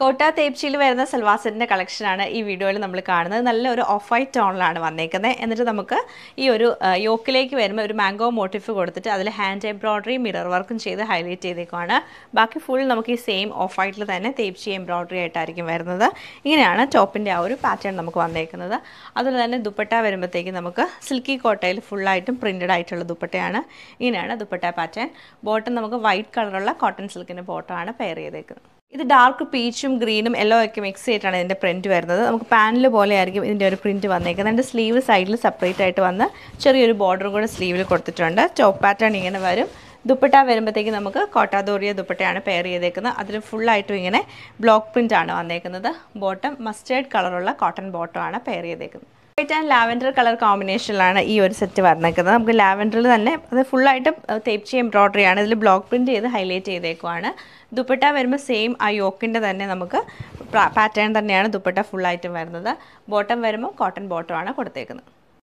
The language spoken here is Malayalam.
കോട്ട തേപ്ചിയിൽ വരുന്ന സൽവാസറ്റിൻ്റെ കളക്ഷനാണ് ഈ വീഡിയോയിൽ നമ്മൾ കാണുന്നത് നല്ല ഒരു ഓഫ് വൈറ്റ് ടോണിലാണ് വന്നേക്കുന്നത് എന്നിട്ട് നമുക്ക് ഈ ഒരു യോക്കിലേക്ക് വരുമ്പോൾ ഒരു മാംഗോ മോട്ടീഫ് കൊടുത്തിട്ട് അതിൽ ഹാൻഡ് എംബ്രോയ്ഡറി മിറർ വർക്കും ചെയ്ത് ഹൈലൈറ്റ് ചെയ്തേക്കുവാണ് ബാക്കി ഫുൾ നമുക്ക് ഈ സെയിം ഓഫ് വൈറ്റിൽ തന്നെ തേപ്ചി എംബ്രോയ്ഡറി ആയിട്ടായിരിക്കും വരുന്നത് ഇങ്ങനെയാണ് ടോപ്പിൻ്റെ ആ ഒരു പാറ്റേൺ നമുക്ക് വന്നേക്കുന്നത് അതുപോലെ തന്നെ ദുപ്പട്ട വരുമ്പോഴത്തേക്ക് നമുക്ക് സിൽക്കി കോട്ടയിൽ ഫുള്ളായിട്ടും പ്രിൻറ്റഡ് ആയിട്ടുള്ള ദുപ്പട്ടയാണ് ഇങ്ങനെയാണ് ദുപ്പട്ട പാറ്റേൺ ബോട്ടം നമുക്ക് വൈറ്റ് കളറുള്ള കോട്ടൺ സിൽക്കിൻ്റെ ബോട്ടമാണ് പെയർ ചെയ്തേക്കുന്നത് ഇത് ഡാർക്ക് പീച്ചും ഗ്രീനും എല്ലോ ഒക്കെ മിക്സ് ചെയ്തിട്ടാണ് ഇതിൻ്റെ പ്രിൻറ്റ് വരുന്നത് നമുക്ക് പാനൽ പോലെ ആയിരിക്കും ഇതിൻ്റെ ഒരു പ്രിൻറ്റ് വന്നേക്കുന്നത് അതിൻ്റെ സ്ലീവ് സൈഡിൽ സെപ്പറേറ്റ് ആയിട്ട് വന്ന് ചെറിയൊരു ബോർഡർ കൂടെ സ്ലീവിൽ കൊടുത്തിട്ടുണ്ട് ടോപ്പ് പാറ്റേൺ ഇങ്ങനെ വരും ദുപ്പട്ട വരുമ്പോഴത്തേക്ക് നമുക്ക് കോട്ടാദോറിയ ദുപ്പട്ടയാണ് പെയർ ചെയ്തേക്കുന്നത് അതിൽ ഫുള്ളായിട്ടും ഇങ്ങനെ ബ്ലോക്ക് പ്രിൻ്റ് ആണ് വന്നേക്കുന്നത് ബോട്ടം മസ്റ്റേർഡ് കളറുള്ള കോട്ടൺ ബോട്ടമാണ് പെയർ ചെയ്തേക്കുന്നത് വൈറ്റ് ആൻഡ് ലാവൻഡർ കളർ കോമ്പിനേഷനിലാണ് ഈ ഒരു സെറ്റ് വന്നിരിക്കുന്നത് നമുക്ക് ലാവൻഡറിൽ തന്നെ അത് ഫുള്ളായിട്ട് തേപ്ചി എംബ്രോയ്ഡറി ആണ് ഇതിൽ ബ്ലോക്ക് പ്രിൻറ്റ് ചെയ്ത് ഹൈലൈറ്റ് ചെയ്തേക്കുവാണ് ദുപ്പട്ട വരുമ്പോൾ സെയിം ആ യോക്കിൻ്റെ തന്നെ നമുക്ക് പാറ്റേൺ തന്നെയാണ് ദുപ്പട്ട ഫുള്ളായിട്ടും വരുന്നത് ബോട്ടം വരുമ്പോൾ കോട്ടൺ ബോട്ടമാണ് കൊടുത്തേക്കുന്നത്